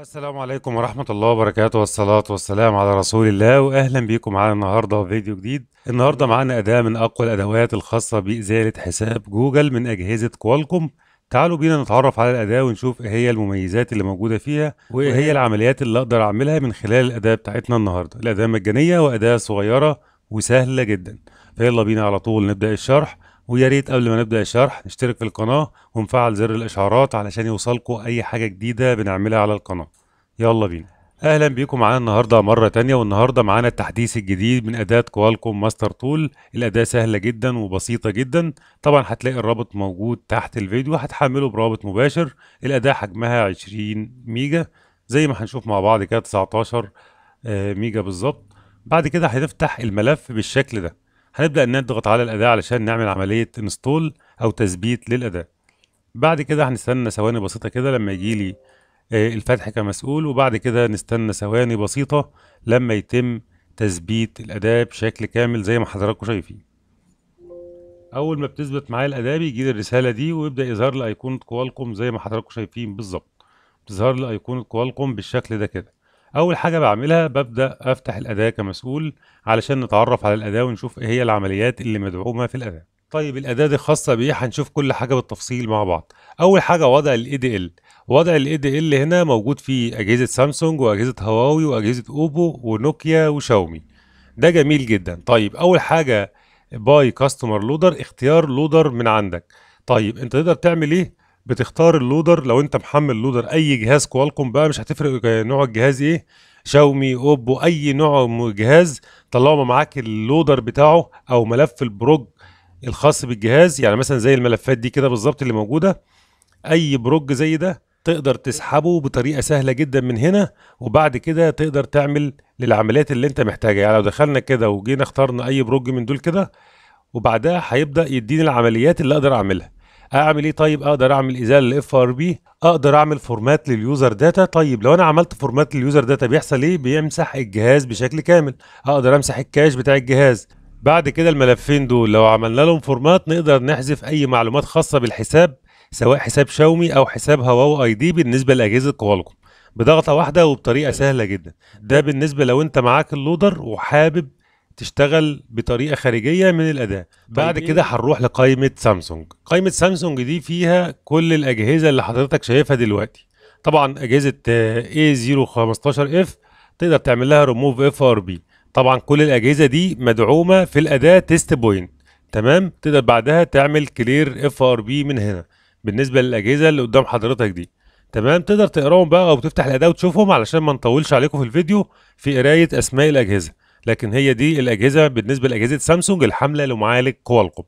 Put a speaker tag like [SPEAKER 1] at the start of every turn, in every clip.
[SPEAKER 1] السلام عليكم ورحمة الله وبركاته والصلاة والسلام على رسول الله وأهلا بيكم معانا النهاردة في فيديو جديد النهاردة معانا أداة من أقوى الأدوات الخاصة بإزالة حساب جوجل من أجهزة كوالكوم تعالوا بينا نتعرف على الأداة ونشوف إيه هي المميزات اللي موجودة فيها وإيه هي العمليات اللي أقدر أعملها من خلال الأداة بتاعتنا النهاردة الأداة مجانية وأداة صغيرة وسهلة جدا فيلا بينا على طول نبدأ الشرح ويا ريت قبل ما نبدا الشرح نشترك في القناه ونفعل زر الاشعارات علشان يوصلكوا اي حاجه جديده بنعملها على القناه يلا بينا اهلا بيكم معانا النهارده مره تانية والنهارده معانا التحديث الجديد من اداه كوالكوم ماستر تول الاداه سهله جدا وبسيطه جدا طبعا هتلاقي الرابط موجود تحت الفيديو هتحمله برابط مباشر الاداه حجمها 20 ميجا زي ما هنشوف مع بعض كده 19 آه، ميجا بالظبط بعد كده هتفتح الملف بالشكل ده هنبدأ ان نضغط على الأداة علشان نعمل عملية انستول أو تثبيت للأداة بعد كده هنستنى ثواني بسيطة كده لما يجيلي آه، الفتح كمسؤول وبعد كده نستنى ثواني بسيطة لما يتم تثبيت الأداة بشكل كامل زي ما حضراتكم شايفين أول ما بتثبت معايا الأداة لي الرسالة دي ويبدأ يظهر لي أيقونة كوالكوم زي ما حضراتكم شايفين بالظبط بتظهر لي أيقونة كوالكوم بالشكل ده كده اول حاجه بعملها ببدا افتح الاداه كمسؤول علشان نتعرف على الاداه ونشوف ايه هي العمليات اللي مدعومه في الاداه طيب الاداه دي خاصه بيه هنشوف كل حاجه بالتفصيل مع بعض اول حاجه وضع الاي دي ال وضع الاي دي ال هنا موجود في اجهزه سامسونج واجهزه هواوي واجهزه اوبو ونوكيا وشاومي ده جميل جدا طيب اول حاجه باي كاستمر لودر اختيار لودر من عندك طيب انت تقدر تعمل ايه بتختار اللودر لو انت محمل لودر اي جهاز كوالكم بقى مش هتفرق نوع الجهاز ايه شاومي اوبو اي نوع جهاز طلعوا معاك اللودر بتاعه او ملف البروج الخاص بالجهاز يعني مثلا زي الملفات دي كده بالظبط اللي موجوده اي بروج زي ده تقدر تسحبه بطريقه سهله جدا من هنا وبعد كده تقدر تعمل للعمليات اللي انت محتاجها يعني لو دخلنا كده وجينا اخترنا اي بروج من دول كده وبعدها هيبدا يديني العمليات اللي اقدر اعملها اعمل ايه طيب اقدر اعمل ازاله للاف ار بي اقدر اعمل فورمات لليوزر داتا طيب لو انا عملت فورمات لليوزر داتا بيحصل ايه بيمسح الجهاز بشكل كامل اقدر امسح الكاش بتاع الجهاز بعد كده الملفين دول لو عملنا لهم فورمات نقدر نحذف اي معلومات خاصه بالحساب سواء حساب شاومي او حساب هواو اي دي بالنسبه لاجهزه كوالكم بضغطه واحده وبطريقه سهله جدا ده بالنسبه لو انت معاك اللودر وحابب تشتغل بطريقه خارجيه من الاداه بعد طيب كده هنروح لقائمه سامسونج قائمه سامسونج دي فيها كل الاجهزه اللي حضرتك شايفها دلوقتي طبعا اجهزه A015F تقدر تعمل لها ريموف اف ار بي طبعا كل الاجهزه دي مدعومه في الاداه تيست بوينت تمام تقدر بعدها تعمل كلير اف ار بي من هنا بالنسبه للاجهزه اللي قدام حضرتك دي تمام تقدر تقراهم بقى او تفتح الاداه وتشوفهم علشان ما نطولش عليكم في الفيديو في قرايه اسماء الاجهزه لكن هي دي الاجهزه بالنسبه لاجهزه سامسونج الحامله لمعالج كوالكوم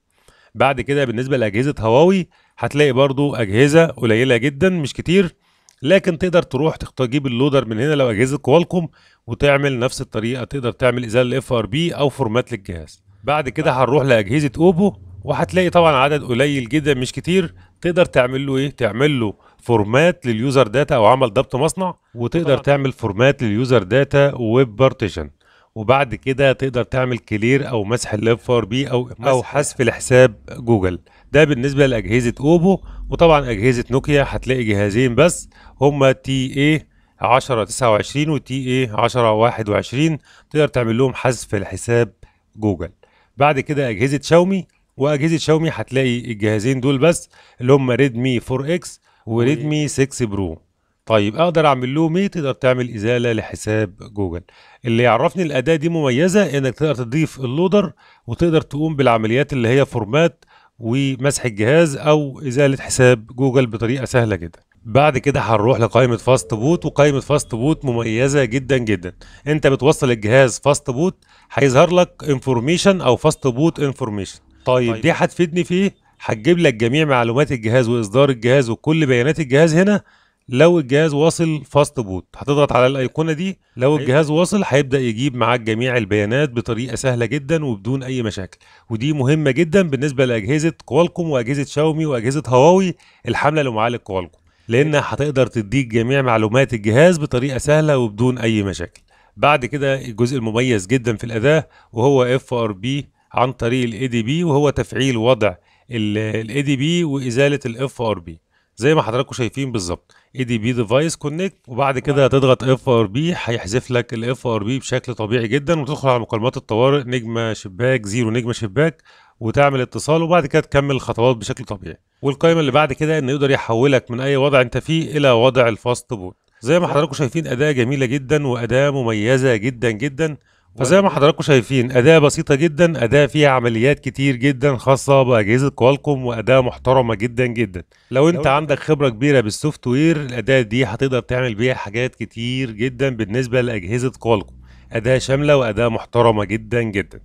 [SPEAKER 1] بعد كده بالنسبه لاجهزه هواوي هتلاقي برضو اجهزه قليله جدا مش كتير لكن تقدر تروح تجيب اللودر من هنا لو اجهزه كوالكوم وتعمل نفس الطريقه تقدر تعمل ازاله الاف ار بي او فورمات للجهاز بعد كده هنروح لاجهزه اوبو وهتلاقي طبعا عدد قليل جدا مش كتير تقدر تعمل له ايه تعمل له فورمات لليوزر داتا او عمل ضبط مصنع وتقدر تعمل فورمات لليوزر داتا ويب بارتيشن وبعد كده تقدر تعمل كلير او مسح اللاب فور بي او او حذف لحساب جوجل ده بالنسبه لاجهزه اوبو وطبعا اجهزه نوكيا هتلاقي جهازين بس هما تي اي 10 29 وتي اي 10 21 تقدر تعمل لهم حذف لحساب جوجل بعد كده اجهزه شاومي واجهزه شاومي هتلاقي الجهازين دول بس اللي هم ريدمي 4 اكس وريدمي 6 برو طيب اقدر اعمل له مي تقدر تعمل ازاله لحساب جوجل اللي يعرفني الاداه دي مميزه انك تقدر تضيف اللودر وتقدر تقوم بالعمليات اللي هي فورمات ومسح الجهاز او ازاله حساب جوجل بطريقه سهله جدا بعد كده هنروح لقائمة فاست بوت وقائمة فاست بوت مميزة جدا جدا انت بتوصل الجهاز فاست بوت هيظهر لك انفورميشن او فاست بوت انفورميشن طيب, دي طيب. هتفيدني فيه هتجيب لك جميع معلومات الجهاز واصدار الجهاز وكل بيانات الجهاز هنا لو الجهاز واصل فاست بوت هتضغط على الايقونه دي لو أيوة. الجهاز واصل هيبدا يجيب معاك جميع البيانات بطريقه سهله جدا وبدون اي مشاكل ودي مهمه جدا بالنسبه لاجهزه كوالكوم واجهزه شاومي واجهزه هواوي الحامله لمعالج كوالكوم لان أيوة. هتقدر تديك جميع معلومات الجهاز بطريقه سهله وبدون اي مشاكل بعد كده الجزء المميز جدا في الاداه وهو اف ار بي عن طريق الاي دي بي وهو تفعيل وضع الاي دي بي وازاله الاف ار بي زي ما حضراتكم شايفين بالظبط اي دي بي ديفايس كونكت وبعد كده هتضغط اف ار بي هيحذف لك الاف ار بي بشكل طبيعي جدا وتدخل على مكالمات الطوارئ نجمه شباك زيرو نجمه شباك وتعمل اتصال وبعد كده تكمل الخطوات بشكل طبيعي والقائمه اللي بعد كده انه يقدر يحولك من اي وضع انت فيه الى وضع الفاست بوت زي ما حضراتكم شايفين اداه جميله جدا واداه مميزه جدا جدا فزي ما حضراتكم شايفين أداة بسيطة جدا أداة فيها عمليات كتير جدا خاصة بأجهزة كوالكوم وأداة محترمة جدا جدا لو أنت عندك خبرة كبيرة بالسوفت وير الأداة دي هتقدر تعمل بيها حاجات كتير جدا بالنسبة لأجهزة كوالكوم أداة شاملة وأداة محترمة جدا جدا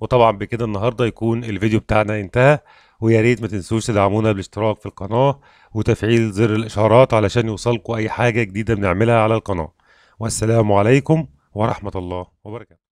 [SPEAKER 1] وطبعا بكده النهاردة يكون الفيديو بتاعنا انتهى ويا ريت ما تنسوش تدعمونا بالاشتراك في القناة وتفعيل زر الإشعارات علشان يوصلكوا أي حاجة جديدة بنعملها على القناة والسلام عليكم ورحمة الله وبركاته